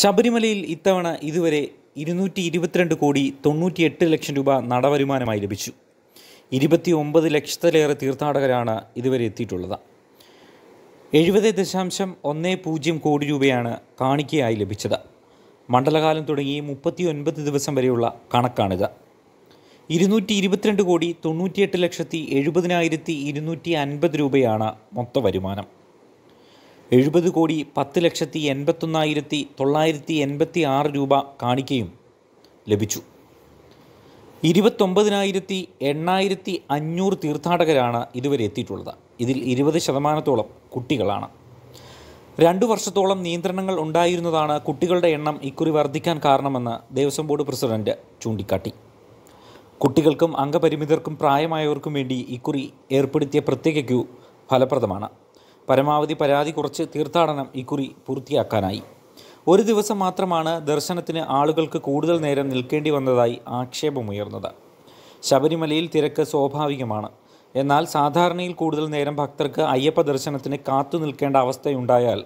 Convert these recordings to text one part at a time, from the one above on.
ശബരിമലയിൽ ഇത്തവണ ഇതുവരെ ഇരുന്നൂറ്റി ഇരുപത്തിരണ്ട് കോടി തൊണ്ണൂറ്റി എട്ട് ലക്ഷം രൂപ നടവരുമാനമായി ലഭിച്ചു ഇരുപത്തി ഒമ്പത് ലക്ഷത്തിലേറെ തീർത്ഥാടകരാണ് ഇതുവരെ എത്തിയിട്ടുള്ളത് എഴുപത് ദശാംശം ഒന്ന് പൂജ്യം കോടി രൂപയാണ് കാണിക്കയായി ലഭിച്ചത് മണ്ഡലകാലം തുടങ്ങി മുപ്പത്തി ഒൻപത് ദിവസം വരെയുള്ള കണക്കാണിത് ഇരുന്നൂറ്റി ഇരുപത്തിരണ്ട് കോടി തൊണ്ണൂറ്റിയെട്ട് ലക്ഷത്തി എഴുപതിനായിരത്തി ഇരുന്നൂറ്റി അൻപത് രൂപയാണ് മൊത്ത വരുമാനം എഴുപത് കോടി പത്ത് ലക്ഷത്തി എൺപത്തൊന്നായിരത്തി തൊള്ളായിരത്തി എൺപത്തി ആറ് രൂപ കാണിക്കയും ലഭിച്ചു ഇരുപത്തൊമ്പതിനായിരത്തി എണ്ണായിരത്തി അഞ്ഞൂറ് തീർത്ഥാടകരാണ് ഇതുവരെ എത്തിയിട്ടുള്ളത് ഇതിൽ ഇരുപത് ശതമാനത്തോളം കുട്ടികളാണ് രണ്ടു വർഷത്തോളം നിയന്ത്രണങ്ങൾ ഉണ്ടായിരുന്നതാണ് കുട്ടികളുടെ എണ്ണം ഇക്കുറി വർദ്ധിക്കാൻ കാരണമെന്ന് ദേവസ്വം ബോർഡ് പ്രസിഡന്റ് ചൂണ്ടിക്കാട്ടി കുട്ടികൾക്കും അംഗപരിമിതർക്കും പ്രായമായവർക്കും വേണ്ടി ഇക്കുറി ഏർപ്പെടുത്തിയ പ്രത്യേക ക്യൂ ഫലപ്രദമാണ് പരമാവധി പരാതി കുറച്ച് തീർത്ഥാടനം ഇക്കുറി പൂർത്തിയാക്കാനായി ഒരു ദിവസം മാത്രമാണ് ദർശനത്തിന് ആളുകൾക്ക് കൂടുതൽ നേരം നിൽക്കേണ്ടി വന്നതായി ആക്ഷേപമുയർന്നത് ശബരിമലയിൽ തിരക്ക് സ്വാഭാവികമാണ് എന്നാൽ സാധാരണയിൽ കൂടുതൽ നേരം ഭക്തർക്ക് അയ്യപ്പ ദർശനത്തിന് കാത്തു നിൽക്കേണ്ട അവസ്ഥയുണ്ടായാൽ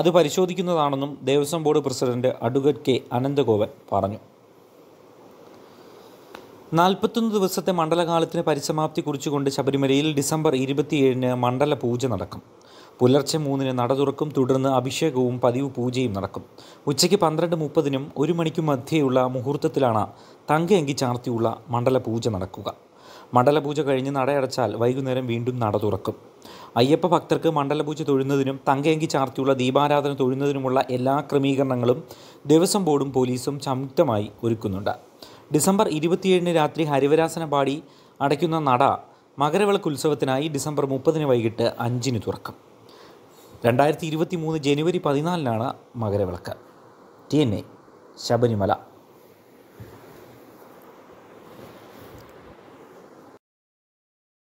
അത് പരിശോധിക്കുന്നതാണെന്നും Devaswom board president advocate K Ananthagopan പറഞ്ഞു നാൽപ്പത്തൊന്ന് ദിവസത്തെ മണ്ഡലകാലത്തിന് പരിസമാപ്തി കുറിച്ചുകൊണ്ട് ശബരിമലയിൽ ഡിസംബർ ഇരുപത്തിയേഴിന് മണ്ഡല പൂജ നടക്കും പുലർച്ചെ മൂന്നിന് നട തുറക്കും തുടർന്ന് അഭിഷേകവും പതിവ് പൂജയും നടക്കും ഉച്ചയ്ക്ക് പന്ത്രണ്ട് മുപ്പതിനും ഒരു മണിക്കും മധ്യയുള്ള മുഹൂർത്തത്തിലാണ് തങ്കയങ്കി ചാർത്തിയുള്ള മണ്ഡലപൂജ നടക്കുക മണ്ഡലപൂജ കഴിഞ്ഞ് നടയടച്ചാൽ വൈകുന്നേരം വീണ്ടും നട തുറക്കും അയ്യപ്പ ഭക്തർക്ക് മണ്ഡലപൂജ തൊഴുന്നതിനും തങ്കയങ്കി ചാർത്തിയുള്ള ദീപാരാധന തൊഴുന്നതിനുമുള്ള എല്ലാ ക്രമീകരണങ്ങളും ദേവസ്വം ബോർഡും പോലീസും സംയുക്തമായി ഒരുക്കുന്നുണ്ട് ഡിസംബർ ഇരുപത്തിയേഴിന് രാത്രി ഹരിവരാസന പാടി അടയ്ക്കുന്ന നട മകരവിളക്ക് ഉത്സവത്തിനായി ഡിസംബർ മുപ്പതിന് വൈകിട്ട് അഞ്ചിന് തുറക്കും രണ്ടായിരത്തി ഇരുപത്തി മൂന്ന് ജനുവരി പതിനാലിനാണ് Makaravilakku T N A Sabarimala